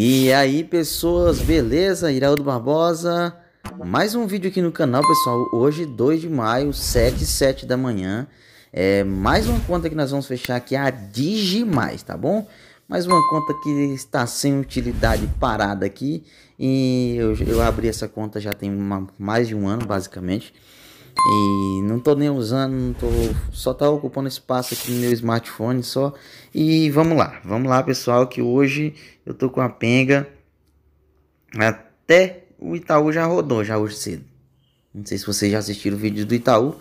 E aí pessoas, beleza? Iraúdo Barbosa, mais um vídeo aqui no canal pessoal, hoje 2 de maio, 7 7 da manhã, é mais uma conta que nós vamos fechar aqui, a Digimais, tá bom? Mais uma conta que está sem utilidade parada aqui e eu, eu abri essa conta já tem uma, mais de um ano basicamente e não tô nem usando, não tô, só tá ocupando espaço aqui no meu smartphone só. E vamos lá, vamos lá pessoal, que hoje eu tô com a penga até o Itaú já rodou, já hoje cedo. Não sei se vocês já assistiram o vídeo do Itaú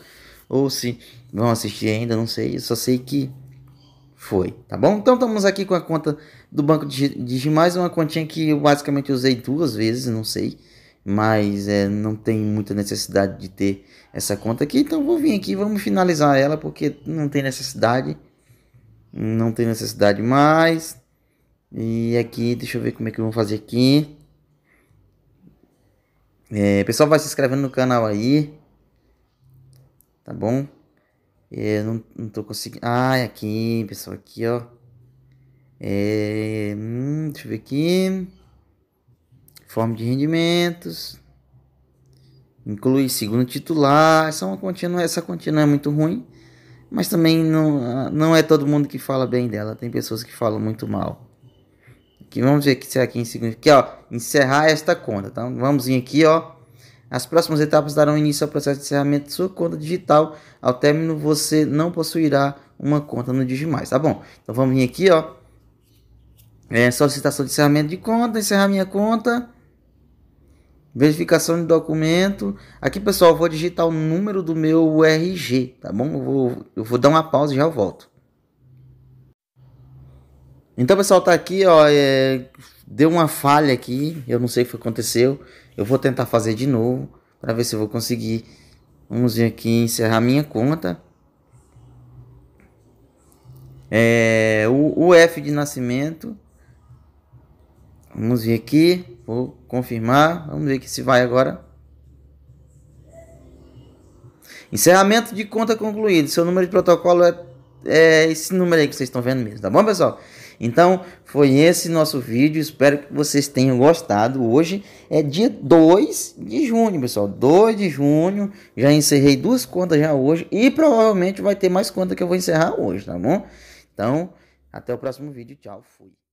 ou se vão assistir ainda, não sei. Eu só sei que foi, tá bom? Então estamos aqui com a conta do banco de, mais uma continha que eu basicamente usei duas vezes, não sei mas é, não tem muita necessidade de ter essa conta aqui. Então vou vir aqui, vamos finalizar ela porque não tem necessidade, não tem necessidade mais. E aqui, deixa eu ver como é que vamos fazer aqui. É, pessoal, vai se inscrevendo no canal aí, tá bom? É, não, não tô conseguindo. Ah, é aqui, pessoal, aqui ó. É, hum, deixa eu ver aqui forma de rendimentos, inclui segundo titular. Essa, é uma continua, essa continua é muito ruim, mas também não, não é todo mundo que fala bem dela. Tem pessoas que falam muito mal. Aqui, vamos ver que será aqui em segundo. Aqui, ó, encerrar esta conta. Então, vamos vir aqui, ó. As próximas etapas darão início ao processo de encerramento de sua conta digital. Ao término, você não possuirá uma conta no Digimais, tá bom? Então vamos vir aqui, ó. É, solicitação de encerramento de conta, encerrar minha conta verificação de documento. Aqui, pessoal, vou digitar o número do meu RG, tá bom? Eu vou, eu vou dar uma pausa e já volto. Então, pessoal, tá aqui, ó, é, deu uma falha aqui, eu não sei o que aconteceu. Eu vou tentar fazer de novo para ver se eu vou conseguir. Vamos ver aqui encerrar minha conta. É, o, o F de nascimento Vamos ver aqui. Vou confirmar. Vamos ver que se vai agora. Encerramento de conta concluído. Seu número de protocolo é, é esse número aí que vocês estão vendo mesmo, tá bom, pessoal? Então, foi esse nosso vídeo. Espero que vocês tenham gostado. Hoje é dia 2 de junho, pessoal. 2 de junho. Já encerrei duas contas já hoje. E provavelmente vai ter mais conta que eu vou encerrar hoje, tá bom? Então, até o próximo vídeo. Tchau, fui.